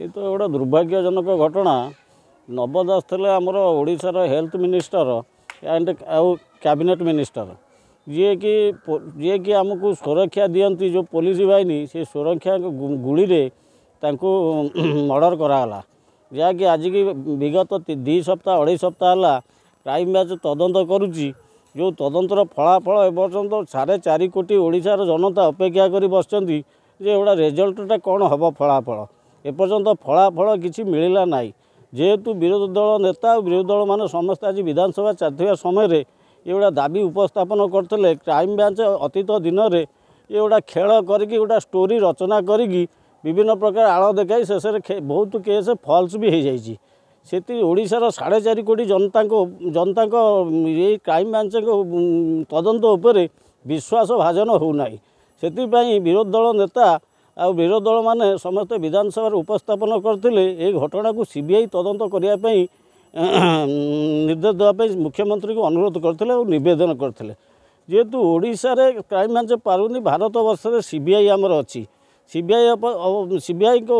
ଏ ତ ଗୋଟେ ଦୁର୍ଭାଗ୍ୟଜନକ ଘଟଣା ନବ ଦାସ ଥିଲେ ଆମର ଓଡ଼ିଶାର ହେଲ୍ଥ ମିନିଷ୍ଟର ଆଣ୍ଡ ଆଉ କ୍ୟାବିନେଟ୍ ମିନିଷ୍ଟର ଯିଏକି ଯିଏକି ଆମକୁ ସୁରକ୍ଷା ଦିଅନ୍ତି ଯେଉଁ ପୋଲିସ ବାହିନୀ ସେ ସୁରକ୍ଷା ଗୁଳିରେ ତାଙ୍କୁ ମର୍ଡ଼ର କରାଗଲା ଯାହାକି ଆଜିକି ବିଗତ ଦୁଇ ସପ୍ତାହ ଅଢ଼େଇ ସପ୍ତାହ ହେଲା କ୍ରାଇମବ୍ରାଞ୍ଚ ତଦନ୍ତ କରୁଛି ଯେଉଁ ତଦନ୍ତର ଫଳାଫଳ ଏପର୍ଯ୍ୟନ୍ତ ସାଢ଼େ ଚାରି କୋଟି ଓଡ଼ିଶାର ଜନତା ଅପେକ୍ଷା କରି ବସିଛନ୍ତି ଯେ ଏଗୁଡ଼ା ରେଜଲ୍ଟଟା କ'ଣ ହେବ ଫଳାଫଳ ଏପର୍ଯ୍ୟନ୍ତ ଫଳାଫଳ କିଛି ମିଳିଲା ନାହିଁ ଯେହେତୁ ବିରୋଧୀ ଦଳ ନେତା ଆଉ ବିରୋଧୀ ଦଳମାନେ ସମସ୍ତେ ଆଜି ବିଧାନସଭା ଚାଲିଥିବା ସମୟରେ ଏଗୁଡ଼ା ଦାବି ଉପସ୍ଥାପନ କରିଥିଲେ କ୍ରାଇମବ୍ରାଞ୍ଚ ଅତୀତ ଦିନରେ ଏଗୁଡ଼ା ଖେଳ କରିକି ଗୋଟେ ଷ୍ଟୋରି ରଚନା କରିକି ବିଭିନ୍ନ ପ୍ରକାର ଆଳ ଦେଖାଇ ଶେଷରେ ବହୁତ କେସ୍ ଫଲ୍ସ ବି ହୋଇଯାଇଛି ସେଥି ଓଡ଼ିଶାର ସାଢ଼େ ଚାରି କୋଟି ଜନତାଙ୍କ ଜନତାଙ୍କ ଏଇ କ୍ରାଇମବ୍ରାଞ୍ଚଙ୍କ ତଦନ୍ତ ଉପରେ ବିଶ୍ୱାସ ଭାଜନ ହେଉନାହିଁ ସେଥିପାଇଁ ବିରୋଧୀ ଦଳ ନେତା ଆଉ ବିରୋଧୀ ଦଳମାନେ ସମସ୍ତେ ବିଧାନସଭାରେ ଉପସ୍ଥାପନ କରିଥିଲେ ଏ ଘଟଣାକୁ ସି ବି ଆଇ ତଦନ୍ତ କରିବା ପାଇଁ ନିର୍ଦ୍ଦେଶ ଦେବା ପାଇଁ ମୁଖ୍ୟମନ୍ତ୍ରୀଙ୍କୁ ଅନୁରୋଧ କରିଥିଲେ ଆଉ ନିବେଦନ କରିଥିଲେ ଯେହେତୁ ଓଡ଼ିଶାରେ କ୍ରାଇମ୍ବ୍ରାଞ୍ଚ ପାରୁନି ଭାରତବର୍ଷରେ ସି ବି ଆଇ ଆମର ଅଛି C B I C B ଆଇଙ୍କ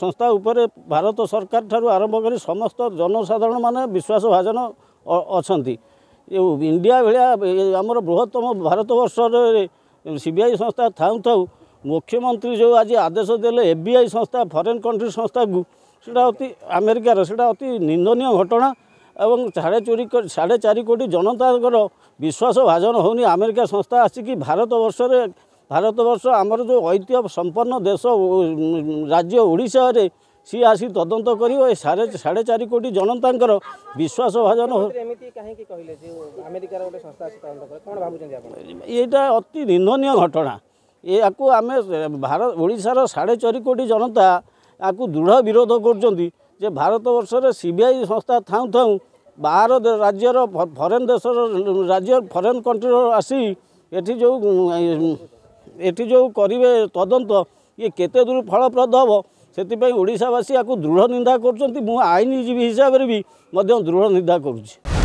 ସଂସ୍ଥା ଉପରେ ଭାରତ ସରକାର ଠାରୁ ଆରମ୍ଭ କରି ସମସ୍ତ ଜନସାଧାରଣମାନେ ବିଶ୍ୱାସ ଭାଜନ ଅଛନ୍ତି ଇଣ୍ଡିଆ ଭଳିଆ ଆମର ବୃହତ୍ତମ ଭାରତବର୍ଷରେ ସି ବି ଆଇ ସଂସ୍ଥା ଥାଉ ଥାଉ ମୁଖ୍ୟମନ୍ତ୍ରୀ ଯେଉଁ ଆଜି ଆଦେଶ ଦେଲେ ଏ ବି ଆଇ ସଂସ୍ଥା ଫରେନ୍ କଣ୍ଟ୍ରି ସଂସ୍ଥାକୁ ସେଇଟା ଅତି ଆମେରିକାର ସେଇଟା ଅତି ନିନ୍ଦନୀୟ ଘଟଣା ଏବଂ ସାଢ଼େ ଚୋରି ସାଢ଼େ ଚାରି କୋଟି ଜନତାଙ୍କର ବିଶ୍ୱାସ ଭାଜନ ହେଉନି ଆମେରିକା ସଂସ୍ଥା ଆସିକି ଭାରତବର୍ଷରେ ଭାରତବର୍ଷ ଆମର ଯେଉଁ ଐତିହ୍ୟ ସମ୍ପନ୍ନ ଦେଶ ରାଜ୍ୟ ଓଡ଼ିଶାରେ ସିଏ ଆସି ତଦନ୍ତ କରିବ ଏ ସାଢ଼େ ସାଢ଼େ ଚାରି କୋଟି ଜନତାଙ୍କର ବିଶ୍ୱାସ ଭାଜନ ଏମିତି କହିଲେ ଏଇଟା ଅତି ନିନ୍ଦନୀୟ ଘଟଣା ଏହାକୁ ଆମେ ଭାରତ ଓଡ଼ିଶାର ସାଢ଼େ ଚାରି କୋଟି ଜନତା ଆକୁ ଦୃଢ଼ ବିରୋଧ କରୁଛନ୍ତି ଯେ ଭାରତବର୍ଷରେ ସି ବି ଆଇ ସଂସ୍ଥା ଥାଉଁ ଥାଉଁ ବାହାର ରାଜ୍ୟର ଫରେନ୍ ଦେଶର ରାଜ୍ୟ ଫରେନ୍ କଣ୍ଟ୍ରିର ଆସି ଏଠି ଯେଉଁ ଏଠି ଯେଉଁ କରିବେ ତଦନ୍ତ ଇଏ କେତେ ଦୂର ଫଳପ୍ରଦ ହେବ ସେଥିପାଇଁ ଓଡ଼ିଶାବାସୀ ଆକୁ ଦୃଢ଼ ନିନ୍ଦା କରୁଛନ୍ତି ମୁଁ ଆଇନଜୀବୀ ହିସାବରେ ବି ମଧ୍ୟ ଦୃଢ଼ ନିନ୍ଦା କରୁଛି